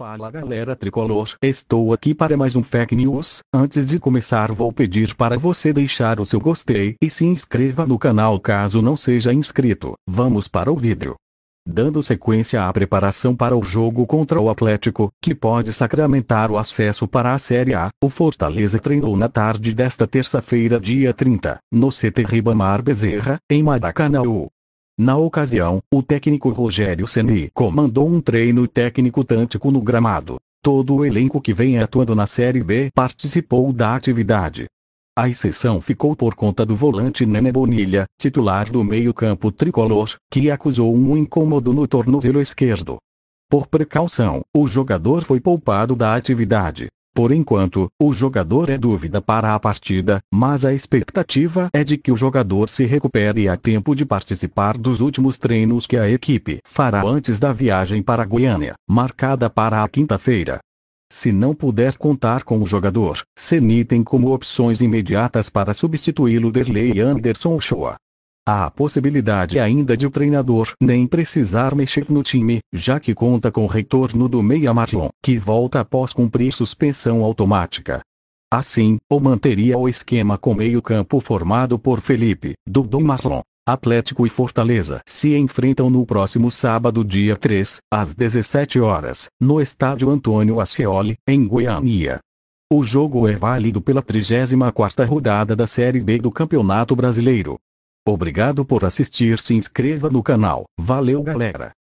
Fala galera tricolor, estou aqui para mais um Fake News. Antes de começar, vou pedir para você deixar o seu gostei e se inscreva no canal caso não seja inscrito. Vamos para o vídeo. Dando sequência à preparação para o jogo contra o Atlético, que pode sacramentar o acesso para a Série A, o Fortaleza treinou na tarde desta terça-feira, dia 30, no CT Ribamar Bezerra, em Maracanã. Na ocasião, o técnico Rogério Ceni comandou um treino técnico tântico no gramado. Todo o elenco que vem atuando na Série B participou da atividade. A exceção ficou por conta do volante Nene Bonilha, titular do meio-campo tricolor, que acusou um incômodo no tornozelo esquerdo. Por precaução, o jogador foi poupado da atividade. Por enquanto, o jogador é dúvida para a partida, mas a expectativa é de que o jogador se recupere a tempo de participar dos últimos treinos que a equipe fará antes da viagem para a Goiânia, marcada para a quinta-feira. Se não puder contar com o jogador, Ceni tem como opções imediatas para substituí-lo Derlei Anderson Shoa, Há a possibilidade ainda de o treinador nem precisar mexer no time, já que conta com o retorno do meia Marlon, que volta após cumprir suspensão automática. Assim, ou manteria o esquema com meio-campo formado por Felipe, Dudon Marlon, Atlético e Fortaleza se enfrentam no próximo sábado, dia 3, às 17 horas, no estádio Antônio Ascioli, em Goiânia. O jogo é válido pela 34ª rodada da Série B do Campeonato Brasileiro. Obrigado por assistir. Se inscreva no canal. Valeu galera.